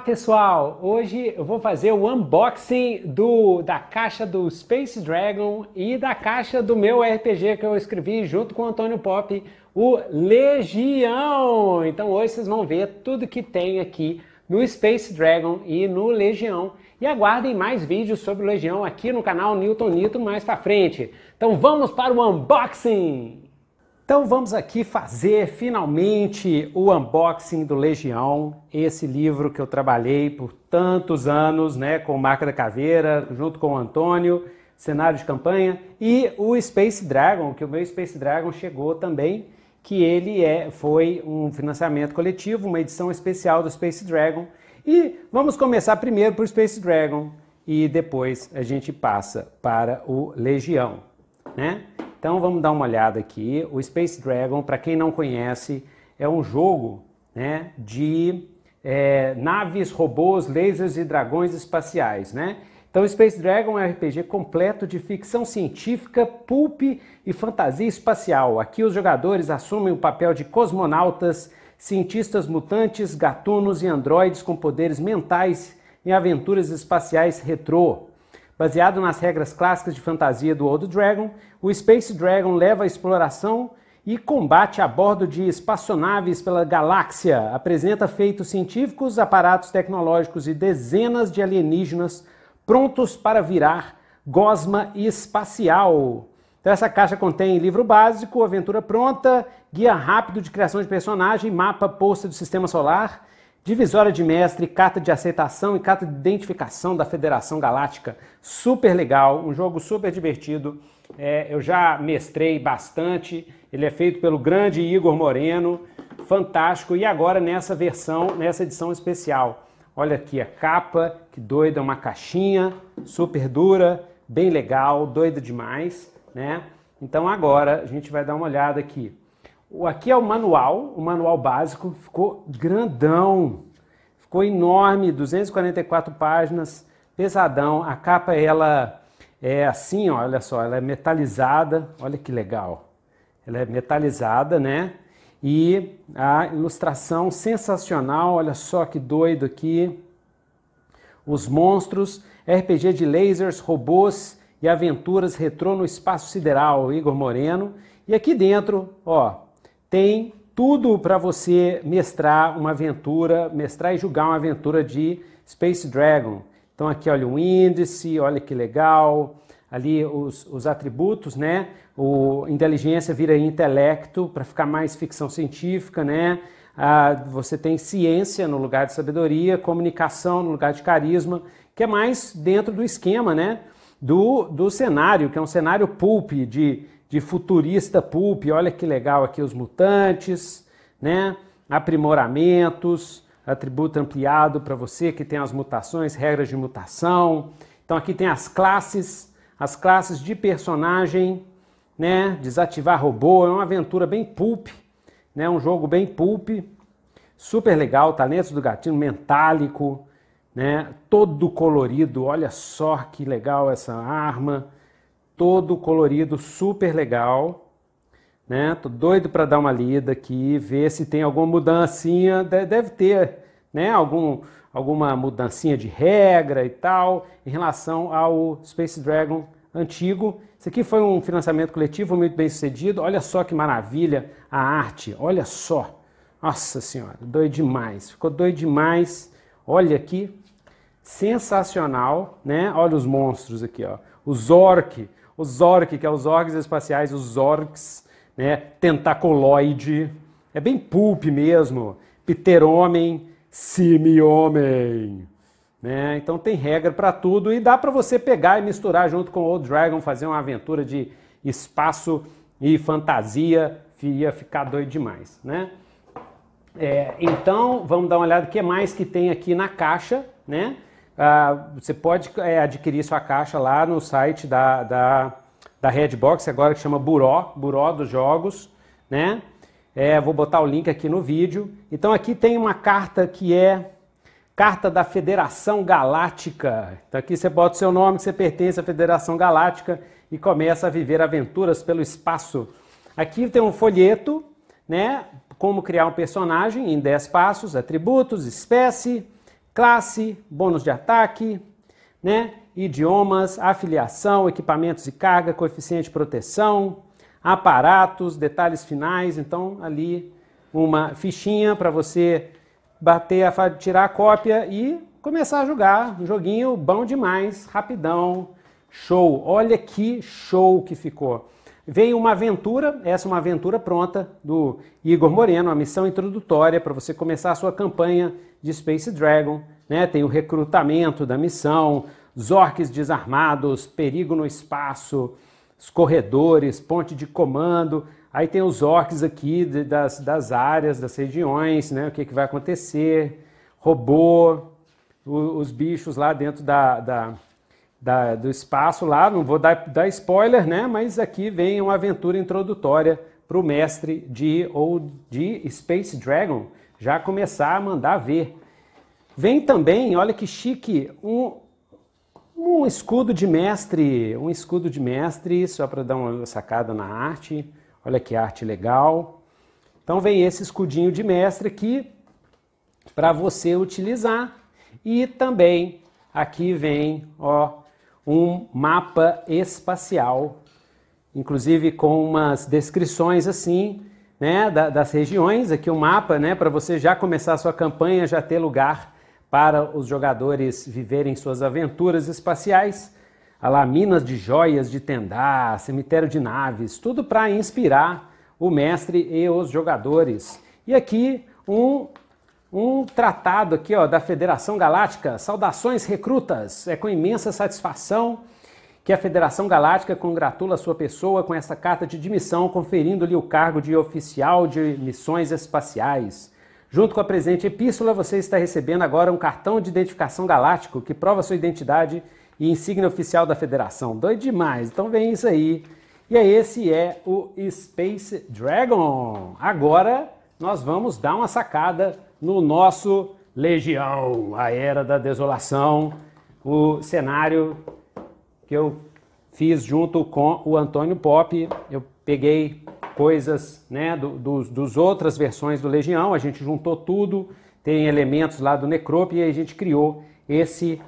Olá pessoal, hoje eu vou fazer o unboxing do, da caixa do Space Dragon e da caixa do meu RPG que eu escrevi junto com o Antônio Pop, o Legião. Então hoje vocês vão ver tudo que tem aqui no Space Dragon e no Legião. E aguardem mais vídeos sobre o Legião aqui no canal Newton Nito mais pra frente. Então vamos para o unboxing! Então vamos aqui fazer finalmente o unboxing do Legião, esse livro que eu trabalhei por tantos anos, né, com Marca da Caveira, junto com o Antônio, cenário de campanha e o Space Dragon, que o meu Space Dragon chegou também, que ele é foi um financiamento coletivo, uma edição especial do Space Dragon. E vamos começar primeiro por Space Dragon e depois a gente passa para o Legião, né? Então vamos dar uma olhada aqui. O Space Dragon, para quem não conhece, é um jogo né, de é, naves, robôs, lasers e dragões espaciais, né? Então, Space Dragon é um RPG completo de ficção científica, pulp e fantasia espacial. Aqui os jogadores assumem o papel de cosmonautas, cientistas mutantes, gatunos e androides com poderes mentais em aventuras espaciais retrô. Baseado nas regras clássicas de fantasia do Old Dragon, o Space Dragon leva a exploração e combate a bordo de espaçonaves pela galáxia, apresenta feitos científicos, aparatos tecnológicos e dezenas de alienígenas prontos para virar gosma espacial. Então essa caixa contém livro básico, aventura pronta, guia rápido de criação de personagem, mapa, posta do sistema solar, Divisória de mestre, carta de aceitação e carta de identificação da Federação Galáctica. Super legal, um jogo super divertido. É, eu já mestrei bastante. Ele é feito pelo grande Igor Moreno. Fantástico. E agora nessa versão, nessa edição especial. Olha aqui a capa, que doida, uma caixinha, super dura, bem legal, doida demais, né? Então agora a gente vai dar uma olhada aqui. Aqui é o manual, o manual básico, ficou grandão, ficou enorme, 244 páginas, pesadão. A capa ela é assim, olha só, ela é metalizada, olha que legal. Ela é metalizada, né? E a ilustração sensacional, olha só que doido aqui. Os monstros, RPG de lasers, robôs e aventuras retrô no espaço sideral, Igor Moreno. E aqui dentro, ó, tem tudo para você mestrar uma aventura, mestrar e julgar uma aventura de Space Dragon. Então aqui olha o índice, olha que legal, ali os, os atributos, né? O inteligência vira intelecto para ficar mais ficção científica, né? Ah, você tem ciência no lugar de sabedoria, comunicação no lugar de carisma, que é mais dentro do esquema, né? Do, do cenário, que é um cenário pulp de de futurista pulp, olha que legal aqui os mutantes, né? Aprimoramentos, atributo ampliado para você que tem as mutações, regras de mutação. Então aqui tem as classes, as classes de personagem, né? Desativar robô, é uma aventura bem pulp, né? Um jogo bem pulp. Super legal, Talentos do Gatinho, metálico, né? Todo colorido, olha só que legal essa arma todo colorido, super legal. Né? Tô doido para dar uma lida aqui, ver se tem alguma mudancinha, deve ter, né? Algum, alguma mudancinha de regra e tal em relação ao Space Dragon antigo. Esse aqui foi um financiamento coletivo muito bem sucedido. Olha só que maravilha a arte, olha só. Nossa senhora, doido demais. Ficou doido demais. Olha aqui, sensacional, né? Olha os monstros aqui, ó. Os orc, os orc, que é os orcs espaciais, os orcs, né? Tentacoloide. É bem pulp mesmo. Pteromem, simi-homem. Né? Então tem regra para tudo e dá para você pegar e misturar junto com Old Dragon, fazer uma aventura de espaço e fantasia, ia ficar doido demais, né? É, então vamos dar uma olhada o que mais que tem aqui na caixa, né? Ah, você pode é, adquirir sua caixa lá no site da, da, da Redbox, agora que chama Buró, Buró dos Jogos, né? É, vou botar o link aqui no vídeo. Então aqui tem uma carta que é Carta da Federação Galáctica. Então aqui você bota o seu nome, que você pertence à Federação Galáctica e começa a viver aventuras pelo espaço. Aqui tem um folheto, né? Como criar um personagem em 10 passos, atributos, espécie, classe, bônus de ataque, né? idiomas, afiliação, equipamentos e carga, coeficiente de proteção, aparatos, detalhes finais. Então, ali uma fichinha para você bater, a, tirar a cópia e começar a jogar. Um joguinho bom demais, rapidão, show. Olha que show que ficou. Veio uma aventura, essa é uma aventura pronta do Igor Moreno, a missão introdutória para você começar a sua campanha de Space Dragon, né? tem o recrutamento da missão, Zorks desarmados, perigo no espaço, os corredores, ponte de comando. Aí tem os orcs aqui de, das, das áreas, das regiões, né? o que, que vai acontecer, robô, o, os bichos lá dentro da, da, da, do espaço lá. Não vou dar, dar spoiler, né? mas aqui vem uma aventura introdutória para o mestre de, ou de Space Dragon já começar a mandar ver. Vem também, olha que chique, um, um escudo de mestre, um escudo de mestre, só para dar uma sacada na arte. Olha que arte legal. Então vem esse escudinho de mestre aqui para você utilizar. E também aqui vem, ó, um mapa espacial, inclusive com umas descrições assim né, da, das regiões, aqui o um mapa, né, para você já começar a sua campanha, já ter lugar para os jogadores viverem suas aventuras espaciais. Há lá minas de joias de Tendá, cemitério de naves, tudo para inspirar o mestre e os jogadores. E aqui um, um tratado aqui ó, da Federação Galáctica. Saudações recrutas, é com imensa satisfação que a Federação Galáctica congratula sua pessoa com essa carta de dimissão, conferindo-lhe o cargo de oficial de missões espaciais. Junto com a presente epístola, você está recebendo agora um cartão de identificação galáctico que prova sua identidade e insígnia oficial da Federação. Doido demais, então vem isso aí. E aí, esse é o Space Dragon. Agora nós vamos dar uma sacada no nosso Legião, a Era da Desolação, o cenário que eu fiz junto com o Antônio Pop. Eu peguei coisas né, do, dos, dos outras versões do Legião, a gente juntou tudo, tem elementos lá do Necrope e a gente criou esse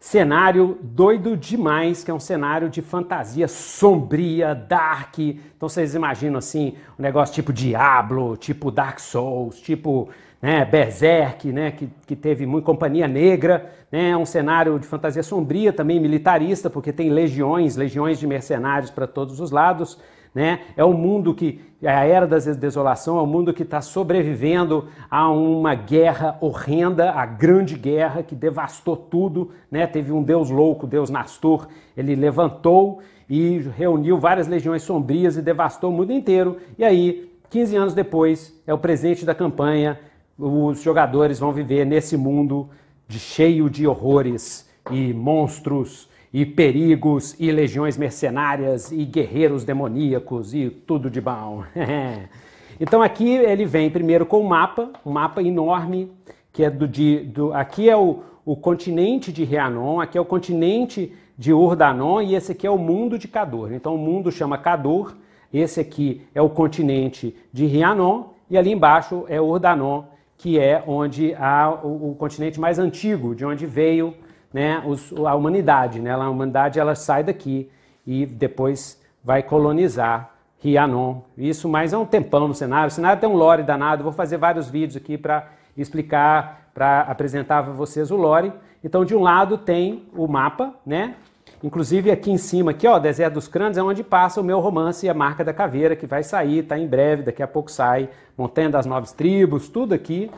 cenário doido demais, que é um cenário de fantasia sombria, dark. Então vocês imaginam assim, um negócio tipo Diablo, tipo Dark Souls, tipo né, Berserk, né, que, que teve muito Companhia Negra, né, um cenário de fantasia sombria, também militarista, porque tem legiões, legiões de mercenários para todos os lados. Né? É um mundo que, é a era da desolação, é um mundo que está sobrevivendo a uma guerra horrenda, a grande guerra que devastou tudo. Né? Teve um deus louco, Deus Nastur, ele levantou e reuniu várias legiões sombrias e devastou o mundo inteiro. E aí, 15 anos depois, é o presente da campanha os jogadores vão viver nesse mundo de cheio de horrores e monstros e perigos e legiões mercenárias e guerreiros demoníacos e tudo de bom. então aqui ele vem primeiro com um mapa, um mapa enorme que é do, de, do aqui é o, o continente de Rhiannon, aqui é o continente de Urdanon e esse aqui é o mundo de Cador. Então o mundo chama Cador, esse aqui é o continente de Rhiannon e ali embaixo é Urdanon que é onde há o, o continente mais antigo, de onde veio né, os, a humanidade. Né? A humanidade ela sai daqui e depois vai colonizar Rianon. Isso mais é um tempão no cenário. O cenário é tem um lore danado. Vou fazer vários vídeos aqui para explicar, para apresentar para vocês o lore. Então, de um lado tem o mapa, né? Inclusive aqui em cima, aqui ó, Deserto dos Crânios, é onde passa o meu romance A Marca da Caveira, que vai sair, tá em breve, daqui a pouco sai, Montanha das Novas Tribos, tudo aqui.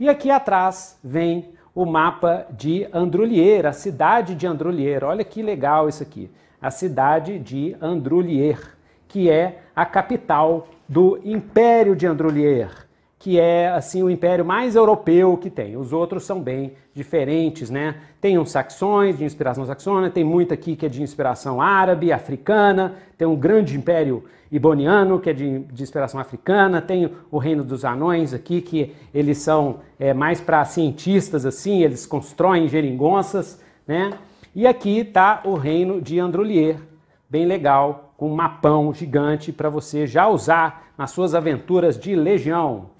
E aqui atrás vem o mapa de Androulier, a cidade de Androulier. Olha que legal isso aqui. A cidade de Androulier, que é a capital do Império de Androulier que é assim o império mais europeu que tem. Os outros são bem diferentes, né? Tem uns saxões de inspiração saxona, tem muito aqui que é de inspiração árabe, africana, tem um grande império iboniano que é de, de inspiração africana, tem o reino dos anões aqui que eles são é, mais para cientistas assim, eles constroem geringonças, né? E aqui tá o reino de Androulier, bem legal, com um mapão gigante para você já usar nas suas aventuras de legião.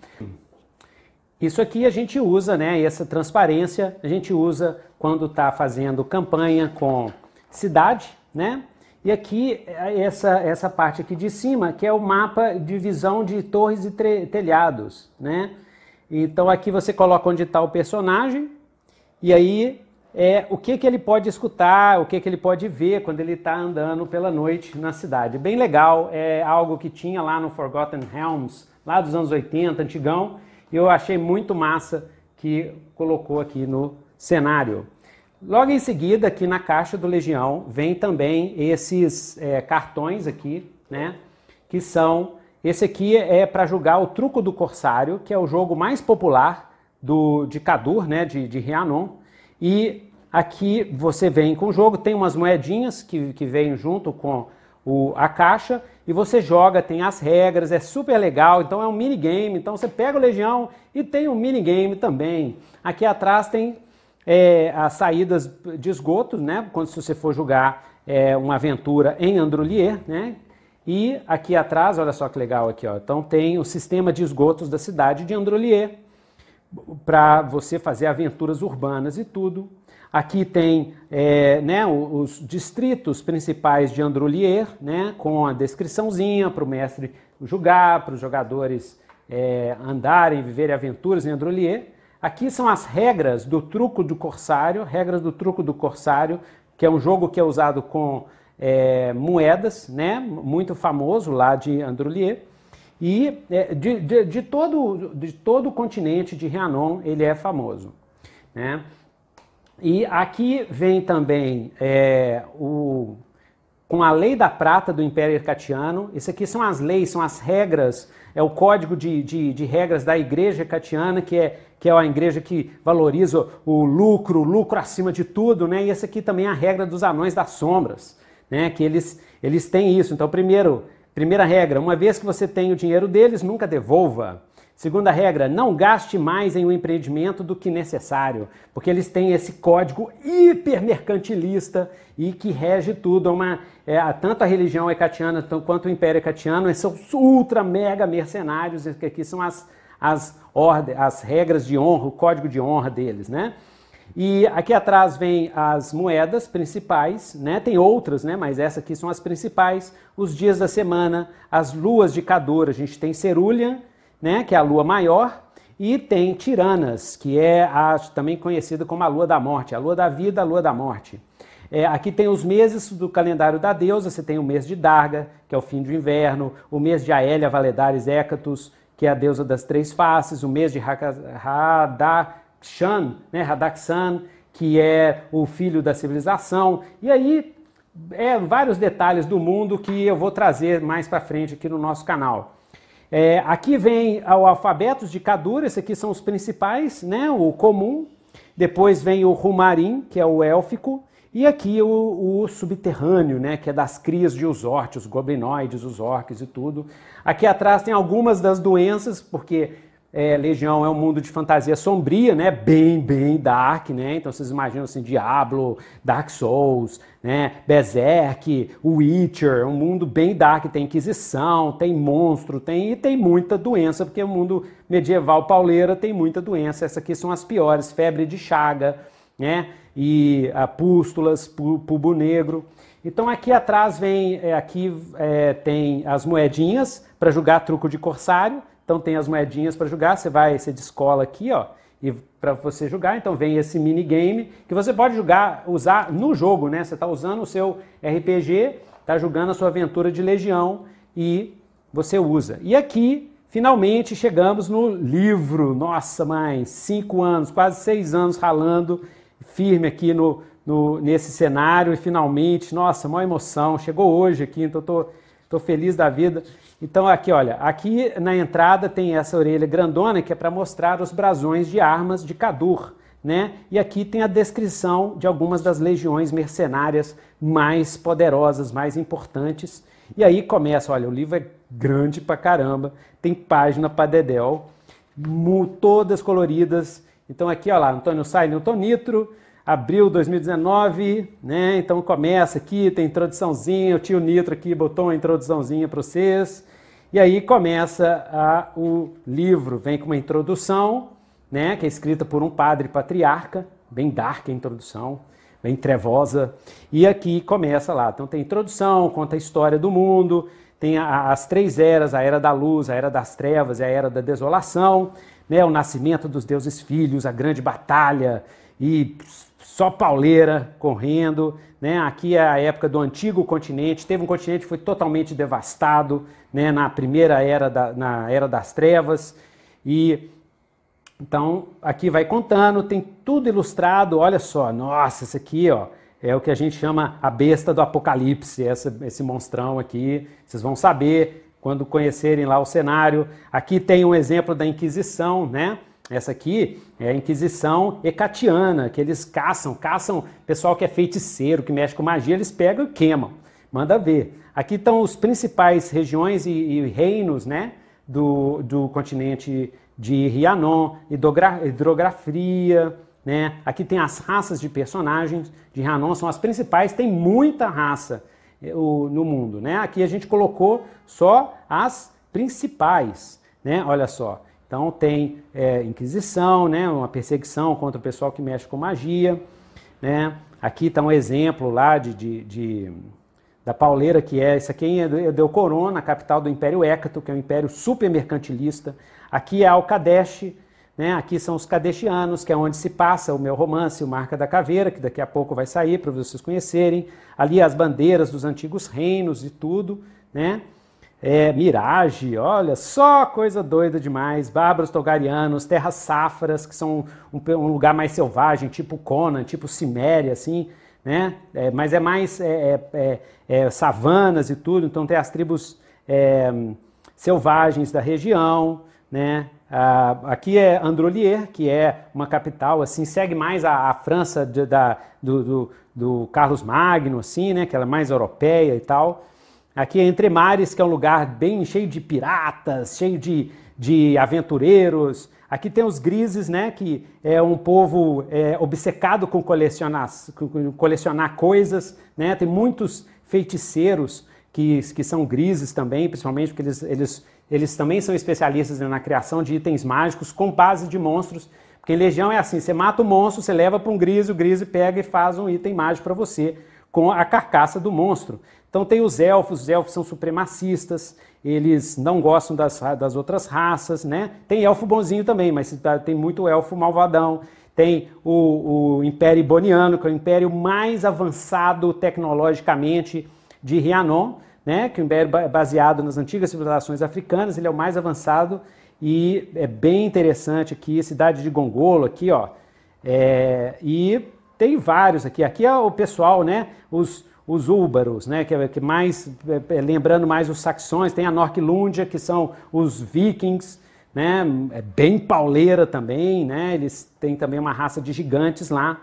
Isso aqui a gente usa, né? Essa transparência a gente usa quando está fazendo campanha com cidade, né? E aqui eh, essa, essa parte aqui de cima, que é o mapa de visão de torres e telhados, né? Então aqui você coloca onde está o personagem e aí é o que, que ele pode escutar, o que, que ele pode ver quando ele está andando pela noite na cidade. Bem legal, é algo que tinha lá no Forgotten Realms, lá dos anos 80, antigão, e eu achei muito massa que colocou aqui no cenário. Logo em seguida, aqui na caixa do Legião, vem também esses é, cartões aqui, né? Que são. Esse aqui é para julgar o Truco do Corsário, que é o jogo mais popular do, de Cadur, né? De, de Rhiannon. E aqui você vem com o jogo, tem umas moedinhas que, que vêm junto com o, a caixa e você joga, tem as regras, é super legal, então é um minigame, então você pega o Legião e tem um minigame também. Aqui atrás tem é, as saídas de esgoto, né? Quando se você for jogar é, uma aventura em Androlier, né? E aqui atrás, olha só que legal aqui, ó. Então tem o sistema de esgotos da cidade de Androlier, para você fazer aventuras urbanas e tudo. Aqui tem é, né, os distritos principais de Androlier, né, com a descriçãozinha para o mestre julgar, para os jogadores é, andarem, viverem aventuras em Androlier. Aqui são as regras do truco do corsário, regras do truco do corsário, que é um jogo que é usado com é, moedas, né? Muito famoso lá de Androlier. E é, de, de, de todo, de todo o continente de Rhiannon ele é famoso. Né? E aqui vem também é, o, com a lei da prata do Império Hercatiano. Isso aqui são as leis, são as regras, é o código de, de, de regras da Igreja Hercatiana, que é, que é a igreja que valoriza o lucro, o lucro acima de tudo, né? E essa aqui também é a regra dos anões das sombras, né? Que eles, eles têm isso. Então, primeiro, Primeira regra, uma vez que você tem o dinheiro deles, nunca devolva. Segunda regra, não gaste mais em um empreendimento do que necessário, porque eles têm esse código hipermercantilista e que rege tudo. É uma, é, tanto a religião hecatiana quanto o império hecatiano são ultra mega mercenários, que aqui são as, as, ordem, as regras de honra, o código de honra deles, né? E aqui atrás vem as moedas principais, né? Tem outras, né? Mas essa aqui são as principais. Os dias da semana, as luas de Cador. A gente tem Cerúlia, né? Que é a lua maior. E tem Tiranas, que é a, também conhecida como a lua da morte, a lua da vida, a lua da morte. É, aqui tem os meses do calendário da deusa. Você tem o mês de Darga, que é o fim do inverno. O mês de Aélia, Valedares, Hécatos, que é a deusa das três faces. O mês de Radar Shan, né, Radaxan, que é o filho da civilização. E aí, é, vários detalhes do mundo que eu vou trazer mais para frente aqui no nosso canal. É, aqui vem o alfabeto de Kadura, esses aqui são os principais, né, o comum. Depois vem o Rumarim, que é o élfico. E aqui o, o, subterrâneo, né, que é das crias de Usorte, os goblinoides, os orques e tudo. Aqui atrás tem algumas das doenças, porque é, Legião é um mundo de fantasia sombria, né? Bem, bem dark, né? Então vocês imaginam assim, Diablo, Dark Souls, né? Berserk, Witcher, é um mundo bem dark, tem inquisição, tem monstro, tem e tem muita doença, porque o é mundo medieval pauleira tem muita doença. Essas aqui são as piores, febre de chaga, né? E a pústulas, pubo negro. Então aqui atrás vem, é, aqui é, tem as moedinhas para jogar truco de corsário. Então tem as moedinhas para jogar, você vai, você descola aqui, ó, e para você jogar, então vem esse minigame que você pode jogar, usar no jogo, né? Você está usando o seu RPG, está jogando a sua aventura de legião e você usa. E aqui, finalmente, chegamos no livro. Nossa mãe, cinco anos, quase seis anos ralando firme aqui no, no nesse cenário e finalmente, nossa, maior emoção. Chegou hoje aqui, então tô, tô feliz da vida. Então aqui, olha, aqui na entrada tem essa orelha grandona que é para mostrar os brasões de armas de Cadur, né? E aqui tem a descrição de algumas das legiões mercenárias mais poderosas, mais importantes. E aí começa, olha, o livro é grande pra caramba, tem página pra dedéu, todas coloridas. Então aqui, olha lá, Antônio Sai, Nitro, abril 2019, né? Então começa aqui, tem introduçãozinha, o tio Nitro aqui botou uma introduçãozinha para vocês. E aí começa a, o livro, vem com uma introdução, né, que é escrita por um padre patriarca, bem dark a introdução, bem trevosa. E aqui começa lá. Então tem introdução, conta a história do mundo, tem a, as três eras, a era da luz, a era das trevas e a era da desolação, né, o nascimento dos deuses filhos, a grande batalha e só pauleira, correndo. Né? Aqui é a época do antigo continente. Teve um continente que foi totalmente devastado né? na primeira era, da, na era das trevas. E então aqui vai contando, tem tudo ilustrado. Olha só, nossa, isso aqui ó, é o que a gente chama a besta do apocalipse, essa, esse monstrão aqui. Vocês vão saber quando conhecerem lá o cenário. Aqui tem um exemplo da Inquisição, né? Essa aqui é a Inquisição Hecatiana, que eles caçam, caçam pessoal que é feiticeiro, que mexe com magia, eles pegam e queimam. Manda ver. Aqui estão os principais regiões e, e reinos né, do, do continente de Rianon, hidrografia, né? Aqui tem as raças de personagens de Rianon, são as principais, tem muita raça eh, no mundo, né? Aqui a gente colocou só as principais, né? Olha só. Então tem é, Inquisição, né, uma perseguição contra o pessoal que mexe com magia. Né? Aqui está um exemplo lá de, de, de da pauleira, que é isso aqui é, é deu Corona, capital do Império Hécato, que é um império super mercantilista. Aqui é Alcadeste, né? aqui são os Cadestianos, que é onde se passa o meu romance, o Marca da Caveira, que daqui a pouco vai sair para vocês conhecerem. Ali as bandeiras dos antigos reinos e tudo. Né? é, Mirage, olha só coisa doida demais. Bárbaros Togarianos, Terras Safras, que são um, um lugar mais selvagem, tipo Conan, tipo Ciméria, assim, né? É, mas é mais é, é, é, é savanas e tudo, então tem as tribos selvagens da região, né? Ah, aqui é Androlier, que é uma capital, assim, segue mais a, a França de, da, do, do, do, Carlos Magno, assim, né? Que ela é mais europeia e tal. Aqui é Entre Mares, que é um lugar bem cheio de piratas, cheio de, de aventureiros. Aqui tem os grises, né, que é um povo é, obcecado com colecionar, com colecionar coisas. Né? Tem muitos feiticeiros que, que são grises também, principalmente porque eles, eles, eles também são especialistas né, na criação de itens mágicos com base de monstros. Porque em Legião é assim, você mata o um monstro, você leva para um grise, o grise pega e faz um item mágico para você com a carcaça do monstro. Então tem os elfos, os elfos são supremacistas, eles não gostam das, das outras raças, né? Tem elfo bonzinho também, mas tem muito elfo malvadão. Tem o, o Império Boniano, que é o império mais avançado tecnologicamente de Rianon, né? que é um império baseado nas antigas civilizações africanas, ele é o mais avançado e é bem interessante aqui, cidade de Gongolo aqui, ó. É, e tem vários aqui. Aqui é o pessoal, né? Os, os úlbaros, né, que, é, que mais, é, é, lembrando mais os saxões, tem a Norclundia, que são os vikings, né, é bem pauleira também, né, eles têm também uma raça de gigantes lá,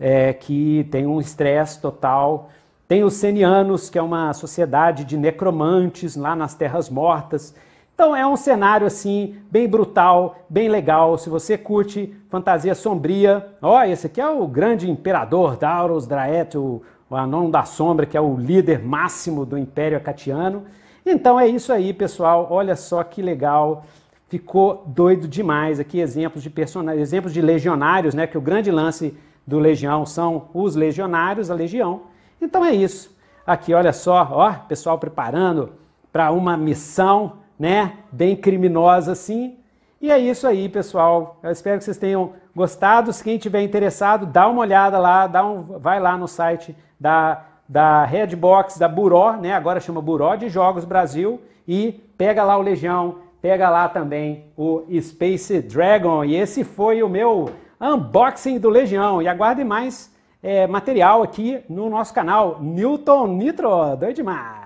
é, que tem um estresse total. Tem os Senianos, que é uma sociedade de necromantes lá nas Terras Mortas. Então é um cenário assim, bem brutal, bem legal. Se você curte fantasia sombria, ó, esse aqui é o grande imperador Dauros Draet, o o Anon da Sombra, que é o líder máximo do Império Acatiano. Então é isso aí, pessoal. Olha só que legal. Ficou doido demais aqui exemplos de personagens, exemplos de legionários, né? Que o grande lance do Legião são os legionários, a legião. Então é isso. Aqui, olha só, ó, pessoal preparando para uma missão, né? Bem criminosa assim. E é isso aí, pessoal. Eu espero que vocês tenham gostado. Se quem tiver interessado, dá uma olhada lá, dá um, vai lá no site da, da Redbox, da Buró, né? Agora chama Buró de Jogos Brasil e pega lá o Legião, pega lá também o Space Dragon. E esse foi o meu unboxing do Legião. E aguarde mais é, material aqui no nosso canal Newton Nitro. Doido demais!